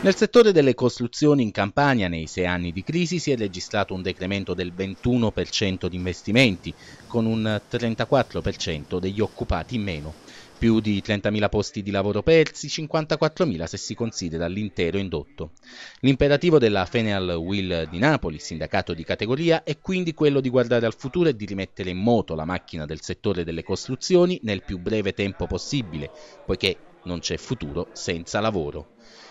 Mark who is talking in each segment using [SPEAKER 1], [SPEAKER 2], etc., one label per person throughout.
[SPEAKER 1] Nel settore delle costruzioni in Campania nei sei anni di crisi si è registrato un decremento del 21% di investimenti, con un 34% degli occupati in meno. Più di 30.000 posti di lavoro persi, 54.000 se si considera l'intero indotto. L'imperativo della Feneal Will di Napoli, sindacato di categoria, è quindi quello di guardare al futuro e di rimettere in moto la macchina del settore delle costruzioni nel più breve tempo possibile, poiché non c'è futuro senza lavoro.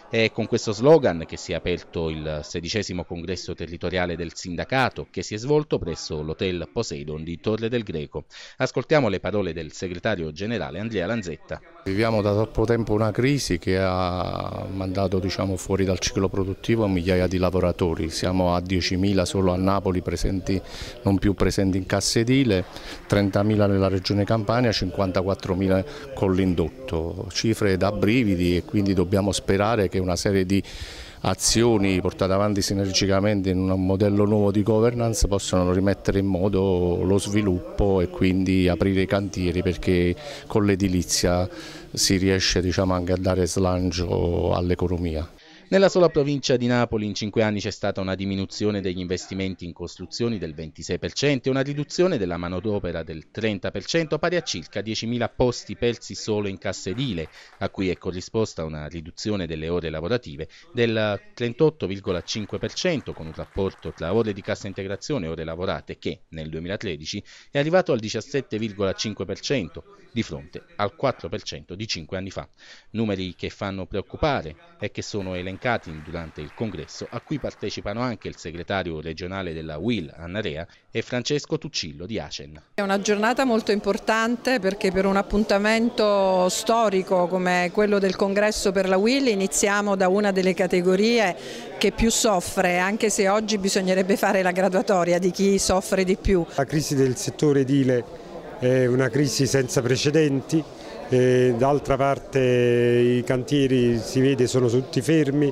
[SPEAKER 1] È con questo slogan che si è aperto il sedicesimo congresso territoriale del sindacato che si è svolto presso l'hotel Poseidon di Torre del Greco. Ascoltiamo le parole del segretario generale Andrea Lanzetta.
[SPEAKER 2] Viviamo da troppo tempo una crisi che ha mandato diciamo, fuori dal ciclo produttivo migliaia di lavoratori, siamo a 10.000 solo a Napoli presenti, non più presenti in Cassedile, 30.000 nella regione Campania, 54.000 con l'indotto, cifre da brividi e quindi dobbiamo sperare che una serie di azioni portate avanti sinergicamente in un modello nuovo di governance possono rimettere in modo lo sviluppo e quindi aprire i cantieri perché con l'edilizia si riesce diciamo, anche a dare slancio all'economia.
[SPEAKER 1] Nella sola provincia di Napoli in cinque anni c'è stata una diminuzione degli investimenti in costruzioni del 26% e una riduzione della manodopera del 30% pari a circa 10.000 posti persi solo in cassa edile, a cui è corrisposta una riduzione delle ore lavorative del 38,5% con un rapporto tra ore di cassa integrazione e ore lavorate che nel 2013 è arrivato al 17,5% di fronte al 4% di cinque anni fa. Numeri che fanno preoccupare e che sono elencati elencati durante il congresso, a cui partecipano anche il segretario regionale della UIL, Annarea, e Francesco Tuccillo di Acen.
[SPEAKER 3] È una giornata molto importante perché per un appuntamento storico come quello del congresso per la UIL iniziamo da una delle categorie che più soffre, anche se oggi bisognerebbe fare la graduatoria di chi soffre di più.
[SPEAKER 4] La crisi del settore edile è una crisi senza precedenti, d'altra parte i cantieri si vede sono tutti fermi,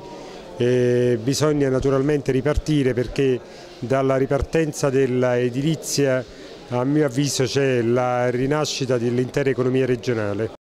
[SPEAKER 4] bisogna naturalmente ripartire perché dalla ripartenza dell'edilizia a mio avviso c'è la rinascita dell'intera economia regionale.